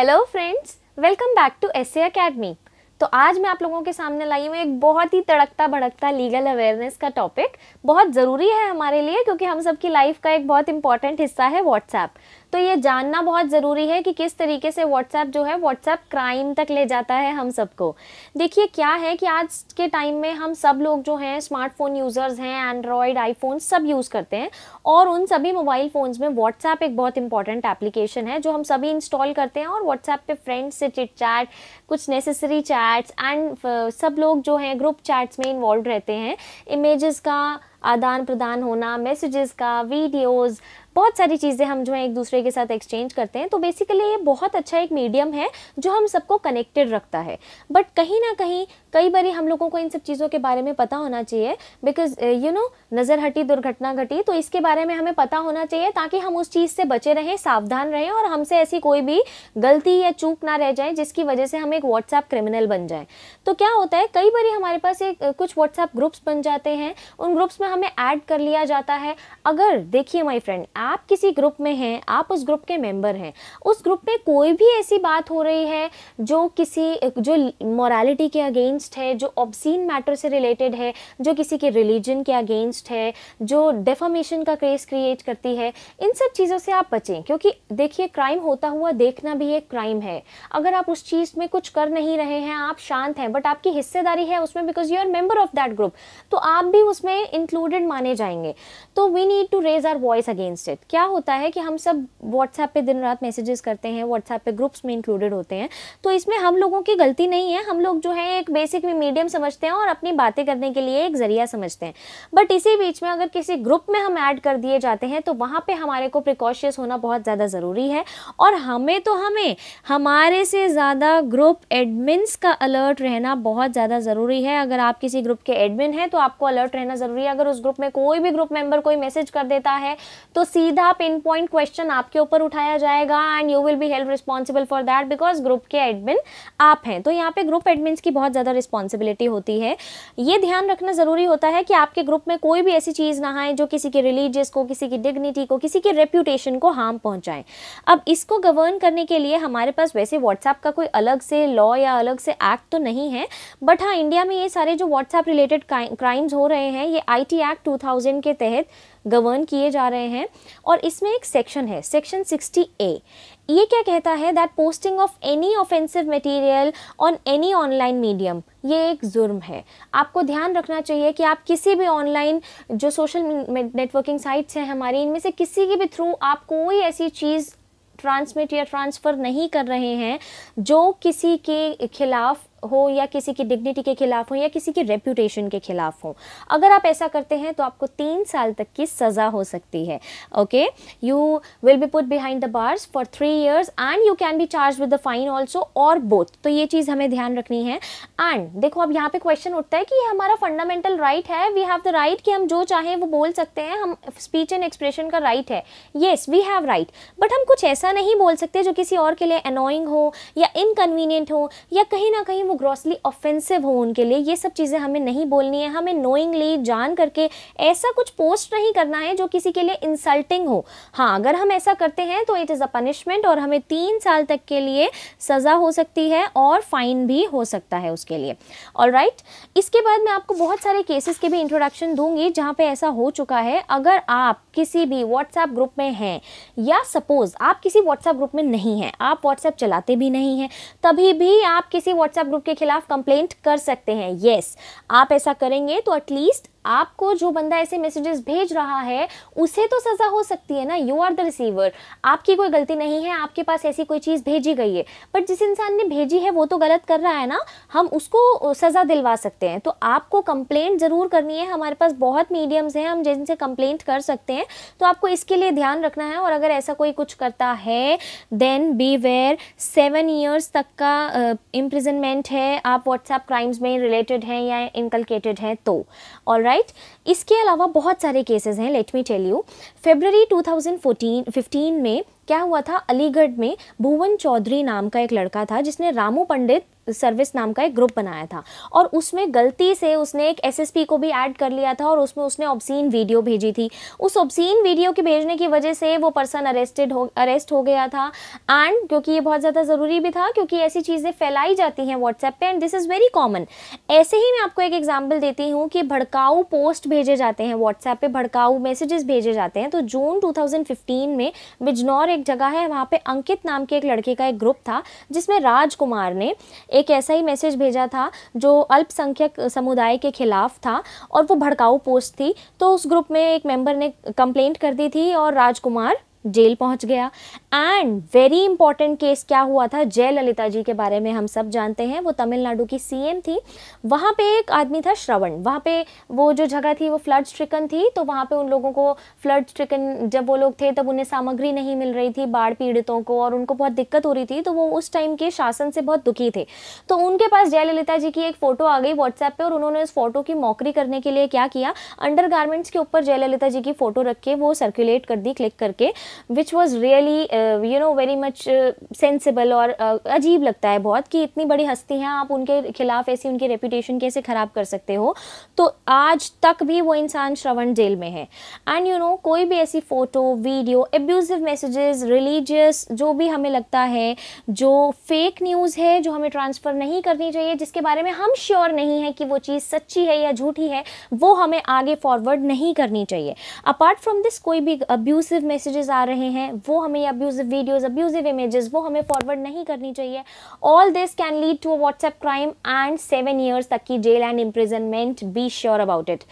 Hello friends welcome back to S academy तो आज मैं आप लोगों के सामने लाई हूँ एक बहुत ही तड़कता भड़कता लीगल अवेयरनेस का टॉपिक बहुत ज़रूरी है हमारे लिए क्योंकि हम सबकी लाइफ का एक बहुत इंपॉर्टेंट हिस्सा है व्हाट्सएप तो ये जानना बहुत ज़रूरी है कि किस तरीके से व्हाट्सएप जो है व्हाट्सएप क्राइम तक ले जाता है हम सबको देखिए क्या है कि आज के टाइम में हम सब लोग जो हैं स्मार्टफोन यूज़र्स हैं एंड्रॉयड आईफोन सब यूज़ करते हैं और उन सभी मोबाइल फ़ोन्स में व्हाट्सएप एक बहुत इंपॉर्टेंट एप्लीकेशन है जो हम सभी इंस्टॉल करते हैं और व्हाट्सएप पे फ्रेंड्स से चिट चैट कुछ नेसेसरी चैट्स एंड सब लोग जो हैं ग्रुप चैट्स में इन्वॉल्व रहते हैं इमेजेस का आदान प्रदान होना मैसेजेस का वीडियोस बहुत सारी चीज़ें हम जो है एक दूसरे के साथ एक्सचेंज करते हैं तो बेसिकली ये बहुत अच्छा एक मीडियम है जो हम सबको कनेक्टेड रखता है बट कहीं ना कहीं कई बार हम लोगों को इन सब चीज़ों के बारे में पता होना चाहिए बिकॉज यू नो नज़र हटी दुर्घटना घटी तो इसके बारे में हमें पता होना चाहिए ताकि हम उस चीज़ से बचे रहें सावधान रहें और हमसे ऐसी कोई भी गलती या चूक ना रह जाए जिसकी वजह से हम एक व्हाट्सएप क्रिमिनल बन जाए तो क्या होता है कई बार हमारे पास एक कुछ व्हाट्सएप ग्रुप्स बन जाते हैं उन ग्रुप्स में हमें ऐड कर लिया जाता है अगर देखिए माय फ्रेंड आप किसी ग्रुप में हैं आप उस ग्रुप के मेंबर हैं उस ग्रुप में कोई भी ऐसी बात हो रही है जो किसी जो मोरालिटी के अगेंस्ट है जो ऑब्सीन मैटर से रिलेटेड है जो किसी के रिलीजन के अगेंस्ट है जो डेफामेशन का केस क्रिएट करती है इन सब चीज़ों से आप बचें क्योंकि देखिए क्राइम होता हुआ देखना भी एक क्राइम है अगर आप उस चीज़ में कुछ कर नहीं रहे हैं आप शांत हैं बट आपकी हिस्सेदारी है उसमें because you are member of that group तो आप भी उसमें इंक्लूड इंक्लूडेड माने जाएंगे तो we need to raise our voice against it क्या होता है कि हम सब व्हाट्सएप पे दिन रात मैसेजेस करते हैं व्हाट्सएप पे ग्रुप्स में इंक्लूडेड होते हैं तो इसमें हम लोगों की गलती नहीं है हम लोग जो है एक बेसिक मीडियम समझते हैं और अपनी बातें करने के लिए एक जरिया समझते हैं बट इसी बीच में अगर किसी ग्रुप में हम ऐड कर दिए जाते हैं तो वहाँ पर हमारे को प्रिकॉशियस होना बहुत ज़्यादा ज़रूरी है और हमें तो हमें हमारे से ज़्यादा ग्रुप एडमिन्स का अलर्ट रहना बहुत ज़्यादा ज़रूरी है अगर आप किसी ग्रुप के एडमिन हैं तो आपको अलर्ट रहना ज़रूरी है अगर उस ग्रुप में कोई भी ग्रुप मेंबर कोई मैसेज कर देता है तो सीधा पिन पॉइंट क्वेश्चन आपके ऊपर उठाया जाएगा and you will be help responsible for that because group के एडमिन आप हैं तो यहाँ पे ग्रुप एडमिन की बहुत ज़्यादा रिस्पॉन्सिबिलिटी होती है ये ध्यान रखना ज़रूरी होता है कि आपके ग्रुप में कोई भी ऐसी चीज़ ना आए जो किसी के रिलीजियस को किसी की डिग्निटी को किसी के रेप्यूटेशन को हार्म पहुँचाएँ अब इसको गवर्न करने के लिए हमारे पास वैसे व्हाट्सएप का कोई अलग से लॉ या अलग से एक्ट तो नहीं है बट हाँ इंडिया में ये सारे जो व्हाट्सएप रिलेटेड क्राइम्स हो रहे हैं ये आई एक्ट 2000 के तहत गवर्न किए जा रहे हैं और इसमें एक सेक्शन है सेक्शन 60 ए ये क्या कहता है that posting of any offensive material on any online medium ये एक जुर्म है आपको ध्यान रखना चाहिए कि आप किसी भी ऑनलाइन जो सोशल नेटवर्किंग साइट्स हैं हमारी इनमें से किसी के भी थ्रू आप कोई ऐसी चीज़ ट्रांसमिट या ट्रांसफ़र नहीं कर रहे हैं जो किसी के खिलाफ हो या किसी की डिग्निटी के खिलाफ हो या किसी की रेप्यूटेशन के खिलाफ हो अगर आप ऐसा करते हैं तो आपको तीन साल तक की सज़ा हो सकती है okay you will be put behind the bars for three years and you can be charge with the fine also और बोथ तो ये चीज़ हमें ध्यान रखनी है एंड देखो अब यहाँ पे क्वेश्चन उठता है कि ये हमारा फंडामेंटल राइट right है वी हैव द राइट कि हम जो चाहें वो बोल सकते हैं हम स्पीच एंड एक्सप्रेशन का राइट right है yes we have right but हम कुछ ऐसा नहीं बोल सकते जो किसी और के लिए अनोइंग हो या इनकन्वीनियंट हो या कहीं ना कहीं वो ग्रॉसली ऑफेंसिव हो उनके लिए ये सब चीज़ें हमें नहीं बोलनी है हमें नोइंगली जान करके ऐसा कुछ पोस्ट नहीं करना है जो किसी के लिए इंसल्टिंग हो हाँ अगर हम ऐसा करते हैं तो इट इज़ अ पनिशमेंट और हमें तीन साल तक के लिए सज़ा हो सकती है और फाइन भी हो सकता है उसके लिए ऑल right? इसके बाद मैं आपको बहुत सारे केसेस के भी इंट्रोडक्शन दूंगी जहाँ पर ऐसा हो चुका है अगर आप किसी भी व्हाट्सएप ग्रुप में हैं या सपोज़ आप किसी व्हाट्सएप ग्रुप में नहीं हैं आप व्हाट्सएप चलाते भी नहीं हैं तभी भी आप किसी व्हाट्सएप ग्रुप ग्रुप के खिलाफ कंप्लेंट कर सकते हैं येस yes, आप ऐसा करेंगे तो एटलीस्ट आपको जो बंदा ऐसे मैसेजेस भेज रहा है उसे तो सज़ा हो सकती है ना यू आर द रिसीवर आपकी कोई गलती नहीं है आपके पास ऐसी कोई चीज़ भेजी गई है बट जिस इंसान ने भेजी है वो तो गलत कर रहा है ना हम उसको सज़ा दिलवा सकते हैं तो आपको कंप्लेंट ज़रूर करनी है हमारे पास बहुत मीडियम्स हैं हम जिनसे कंप्लेंट कर सकते हैं तो आपको इसके लिए ध्यान रखना है और अगर ऐसा कोई कुछ करता है then be where seven years तक का इम्प्रिजनमेंट uh, है आप व्हाट्सएप क्राइम्स में रिलेटेड हैं या इनकलकेटेड हैं तो ऑल राइट इसके अलावा बहुत सारे केसेस हैं let me tell you February 2014 15 में क्या हुआ था अलीगढ़ में भुवन चौधरी नाम का एक लड़का था जिसने रामू पंडित सर्विस नाम का एक ग्रुप बनाया था और उसमें गलती से उसने एक एसएसपी को भी ऐड कर लिया था और उसमें उसने ऑब्सीन वीडियो भेजी थी उस ऑब्सीन वीडियो के भेजने की वजह से वो पर्सन अरेस्टेड हो अरेस्ट हो गया था एंड क्योंकि ये बहुत ज़्यादा ज़रूरी भी था क्योंकि ऐसी चीज़ें फैलाई जाती हैं व्हाट्सएप पर and this is very common ऐसे ही मैं आपको एक एग्जाम्पल देती हूँ कि भड़काऊ पोस्ट भेजे जाते हैं व्हाट्सएप पर भड़काऊ मैसेजेस भेजे जाते हैं तो जून टू में बिजनौर एक जगह है वहाँ पर अंकित नाम के एक लड़के का एक ग्रुप था जिसमें राजकुमार ने एक ऐसा ही मैसेज भेजा था जो अल्पसंख्यक समुदाय के खिलाफ था और वो भड़काऊ पोस्ट थी तो उस ग्रुप में एक मेंबर ने कंप्लेंट कर दी थी और राजकुमार जेल पहुंच गया एंड वेरी इंपॉर्टेंट केस क्या हुआ था जयललिता जी के बारे में हम सब जानते हैं वो तमिलनाडु की सीएम थी वहाँ पे एक आदमी था श्रवण वहाँ पे वो जो जगह थी वो फ्लड स्ट्रिकन थी तो वहाँ पे उन लोगों को फ्लड स्ट्रिकन जब वो लोग थे तब उन्हें सामग्री नहीं मिल रही थी बाढ़ पीड़ितों को और उनको बहुत दिक्कत हो रही थी तो वो उस टाइम के शासन से बहुत दुखी थे तो उनके पास जयललिता जी की एक फ़ोटो आ गई व्हाट्सएप पर और उन्होंने उस फोटो की नौकरी करने के लिए क्या किया अंडर के ऊपर जयललिता जी की फ़ोटो रख के वो सर्कुलेट कर दी क्लिक करके which was really you know very much sensible और uh, अजीब लगता है बहुत कि इतनी बड़ी हस्ती हैं आप उनके खिलाफ ऐसी उनकी रेपूटेशन कैसे ख़राब कर सकते हो तो आज तक भी वो इंसान श्रवण जेल में है एंड यू नो कोई भी ऐसी photo video abusive messages religious जो भी हमें लगता है जो फेक न्यूज़ है जो हमें ट्रांसफ़र नहीं करनी चाहिए जिसके बारे में हम श्योर नहीं है कि वो चीज़ सच्ची है या झूठी है वो हमें आगे फॉरवर्ड नहीं करनी चाहिए अपार्ट फ्रॉम दिस कोई भी अब्यूज़िव मैसेजेस आ रहे हैं वो हमें अब्यूजिव वीडियोज़ अब्यूजिव इमेजेस वो हमें फॉरवर्ड नहीं करनी चाहिए all this can lead to a WhatsApp crime and seven years तक की जेल and imprisonment be sure about it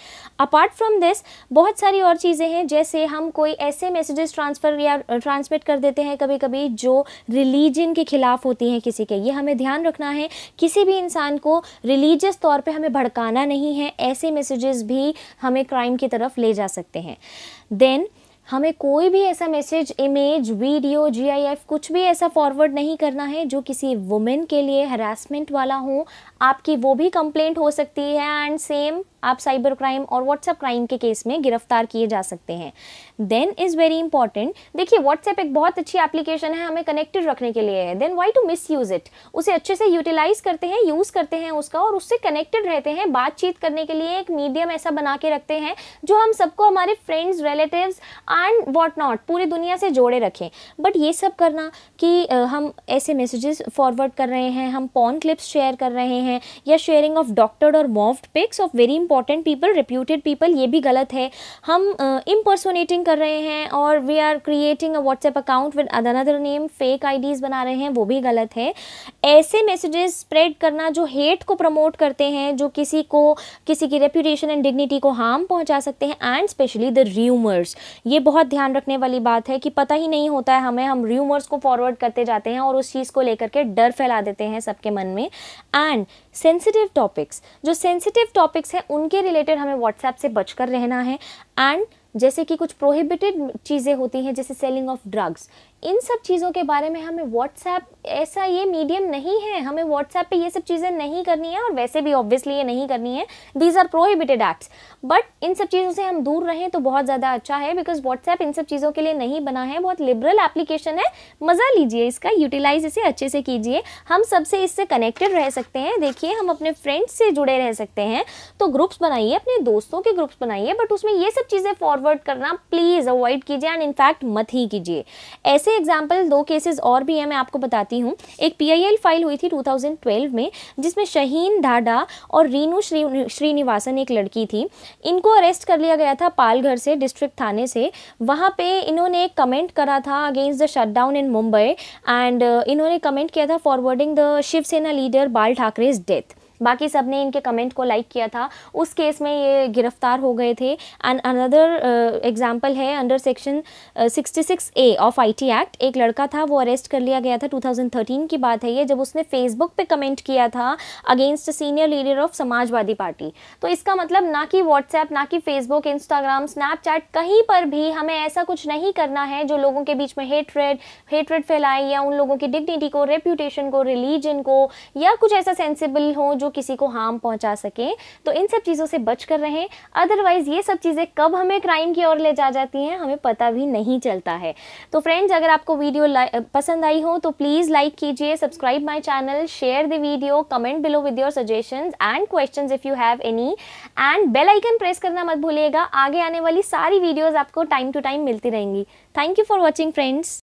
apart from this बहुत सारी और चीज़ें हैं जैसे हम कोई ऐसे मैसेजेस ट्रांसफ़र या ट्रांसमिट कर देते हैं कभी कभी जो रिलीजन के खिलाफ होती हैं किसी के ये हमें ध्यान रखना है किसी भी इंसान को रिलीजियस तौर पे हमें भड़काना नहीं है ऐसे मैसेजेस भी हमें क्राइम की तरफ ले जा सकते हैं देन हमें कोई भी ऐसा मैसेज इमेज वीडियो जीआईएफ कुछ भी ऐसा फॉरवर्ड नहीं करना है जो किसी वुमेन के लिए हरासमेंट वाला हो आपकी वो भी कंप्लेंट हो सकती है एंड सेम आप साइबर क्राइम और व्हाट्सएप क्राइम के केस में गिरफ्तार किए जा सकते हैं देन इज़ वेरी इंपॉर्टेंट देखिए व्हाट्सएप एक बहुत अच्छी एप्लीकेशन है हमें कनेक्टेड रखने के लिए है then why to misuse it उसे अच्छे से यूटिलाइज करते हैं यूज़ करते हैं उसका और उससे कनेक्टेड रहते हैं बातचीत करने के लिए एक मीडियम ऐसा बना के रखते हैं जो हम सबको हमारे friends relative and what not पूरी दुनिया से जोड़े रखें बट ये सब करना कि हम ऐसे मैसेजेस फॉरवर्ड कर रहे हैं हम पॉन क्लिप्स शेयर कर रहे हैं या शेयरिंग ऑफ डॉक्टर्ड और morphed pics of very important people reputed people ये भी गलत है हम इम्पर्सोनेटिंग कर रहे हैं और we are creating a WhatsApp account with other name fake IDs बना रहे हैं वो भी गलत है ऐसे मैसेजेस स्प्रेड करना जो हेट को प्रमोट करते हैं जो किसी को किसी की रेप्यूटेशन एंड डिग्निटी को हार्म पहुंचा सकते हैं एंड स्पेशली द र्यूमर्स ये बहुत ध्यान रखने वाली बात है कि पता ही नहीं होता है हमें हम र्यूमर्स को फॉरवर्ड करते जाते हैं और उस चीज़ को लेकर के डर फैला देते हैं सबके मन में एंड सेंसिटिव टॉपिक्स जो सेंसिटिव टॉपिक्स हैं उनके रिलेटेड हमें व्हाट्सएप से बचकर रहना है एंड जैसे कि कुछ प्रोहिबिटेड चीज़ें होती हैं जैसे सेलिंग ऑफ ड्रग्स इन सब चीज़ों के बारे में हमें व्हाट्सएप ऐसा ये मीडियम नहीं है हमें व्हाट्सएप पे ये सब चीज़ें नहीं करनी है और वैसे भी ऑब्वियसली ये नहीं करनी है these are prohibited acts but इन सब चीज़ों से हम दूर रहें तो बहुत ज़्यादा अच्छा है बिकॉज व्हाट्सएप इन सब चीज़ों के लिए नहीं बना है बहुत लिबरल एप्लीकेशन है मज़ा लीजिए इसका यूटिलाइज इसे अच्छे से कीजिए हम सबसे इससे कनेक्टेड रह सकते हैं देखिए हम अपने फ्रेंड्स से जुड़े रह सकते हैं तो ग्रुप्स बनाइए अपने दोस्तों के ग्रुप्स बनाइए बट उसमें ये सब चीज़ें फॉरवर्ड करना प्लीज़ अवॉइड कीजिए एंड इनफैक्ट मत ही कीजिए ऐसे ऐसे एग्जाम्पल दो केसेस और भी हैं मैं आपको बताती हूँ एक पीआईएल फाइल हुई थी 2012 में जिसमें शहीन ढाडा और रीनू श्री श्रीनिवासन एक लड़की थी इनको अरेस्ट कर लिया गया था पालघर से डिस्ट्रिक्ट थाने से वहाँ पे इन्होंने एक कमेंट करा था against the shutdown in Mumbai and इन्होंने कमेंट किया था फॉरवर्डिंग द शिवसेना लीडर बाल ठाकरेज डेथ बाकी सब ने इनके कमेंट को लाइक किया था उस केस में ये गिरफ्तार हो गए थे एंड अनदर एग्जाम्पल है under section sixty six A of I T act एक लड़का था वो अरेस्ट कर लिया गया था टू थाउजेंड थर्टीन की बात है ये जब उसने फेसबुक पे कमेंट किया था against senior leader of Samajwadi Party तो इसका मतलब ना कि व्हाट्सएप ना कि फेसबुक इंस्टाग्राम स्नैपचैट कहीं पर भी हमें ऐसा कुछ नहीं करना है जो लोगों के बीच में हेटरेड हेटरेड फैलाए या उन लोगों की डिग्निटी को रेप्यूटेशन को रिलीजन को या कुछ ऐसा सेंसिबल हो जो जो किसी को हार्म पहुंचा सकें तो इन सब चीज़ों से बच कर रहें अदरवाइज़ ये सब चीज़ें कब हमें क्राइम की ओर ले जा जाती हैं हमें पता भी नहीं चलता है तो फ्रेंड्स अगर आपको वीडियो पसंद आई हो तो प्लीज़ लाइक कीजिए subscribe my channel share the video comment below with your suggestion and question if you have any and bell icon press करना मत भूलिएगा आगे आने वाली सारी वीडियोज़ आपको टाइम टू टाइम मिलती रहेंगी thank you for watching friends